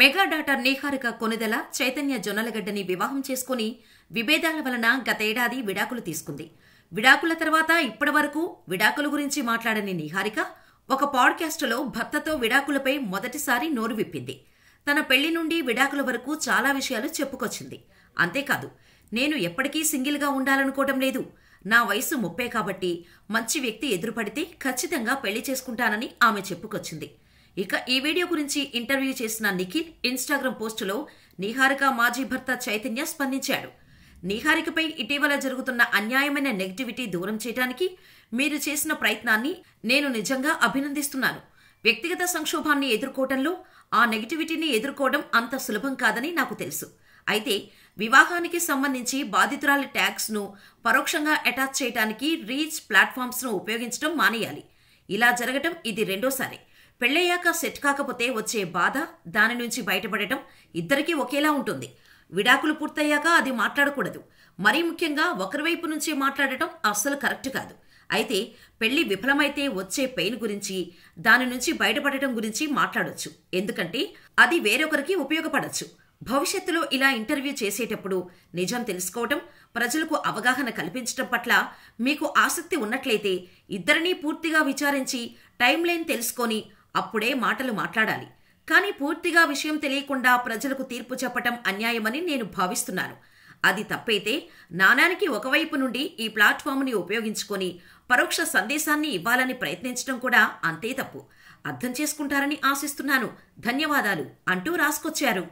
mega daughter Niharika Konidela Chaitanya జొన్నలగడ్డని వివాహం చేసుకుని విభేదాల వలన గతేడాది విడాకులు తీసుకుంది విడాకుల తర్వాత ఇప్పటి వరకు విడాకుల గురించి మాట్లాడని నిహారిక ఒక పాడ్కాస్టులో భర్తతో విడాకులపై మొదటిసారి నోరు విప్పింది తన పెళ్లి నుండి విడాకుల వరకు చాలా విషయాలు చెప్పుకొచ్చింది అంతేకాదు నేను ఎప్పటికీ సింగిల్గా ఉండాలనుకోవటం లేదు నా వయసు ముప్పై కాబట్టి మంచి వ్యక్తి ఎదురుపడితే ఖచ్చితంగా పెళ్లి చేసుకుంటానని ఆమె చెప్పుకొచ్చింది ఇక ఈ వీడియో గురించి ఇంటర్వ్యూ చేసిన నిఖిల్ ఇన్స్టాగ్రామ్ పోస్టులో నిహారిక మాజీ భర్త చైతన్య స్పందించాడు నిహారికపై ఇటీవల జరుగుతున్న అన్యాయమైన నెగిటివిటీ దూరం చేయడానికి మీరు చేసిన ప్రయత్నాన్ని నేను నిజంగా అభినందిస్తున్నాను వ్యక్తిగత సంక్షోభాన్ని ఎదుర్కోవటంలో ఆ నెగిటివిటీని ఎదుర్కోవడం అంత సులభం కాదని నాకు తెలుసు అయితే వివాహానికి సంబంధించి బాధితురాలి ట్యాక్స్ను పరోక్షంగా అటాచ్ చేయడానికి రీచ్ ప్లాట్ఫామ్స్ను ఉపయోగించడం మానేయాలి ఇలా జరగటం ఇది రెండోసారి పెళ్ళయ్యాక సెట్ కాకపోతే వచ్చే బాధ దాని నుంచి బయటపడటం ఇద్దరికీ ఒకేలా ఉంటుంది విడాకులు పూర్తయ్యాక అది మాట్లాడకూడదు మరీ ముఖ్యంగా ఒకరి వైపు నుంచి మాట్లాడటం అస్సలు కరెక్ట్ కాదు అయితే పెళ్లి విఫలమైతే వచ్చే పెయిన్ గురించి దాని నుంచి బయటపడటం గురించి మాట్లాడొచ్చు ఎందుకంటే అది వేరొకరికి ఉపయోగపడచ్చు భవిష్యత్తులో ఇలా ఇంటర్వ్యూ చేసేటప్పుడు నిజం తెలుసుకోవటం ప్రజలకు అవగాహన కల్పించటం పట్ల మీకు ఆసక్తి ఉన్నట్లయితే ఇద్దరినీ పూర్తిగా విచారించి టైం లైన్ తెలుసుకొని అప్పుడే మాటలు మాట్లాడాలి కానీ పూర్తిగా విషయం తెలియకుండా ప్రజలకు తీర్పు చెప్పటం అన్యాయమని నేను భావిస్తున్నాను అది తప్పైతే నాణానికి ఒకవైపు నుండి ఈ ప్లాట్ఫామ్ని ఉపయోగించుకొని పరోక్ష సందేశాన్ని ఇవ్వాలని ప్రయత్నించడం కూడా అంతే తప్పు అర్థం చేసుకుంటారని ఆశిస్తున్నాను ధన్యవాదాలు అంటూ రాసుకొచ్చారు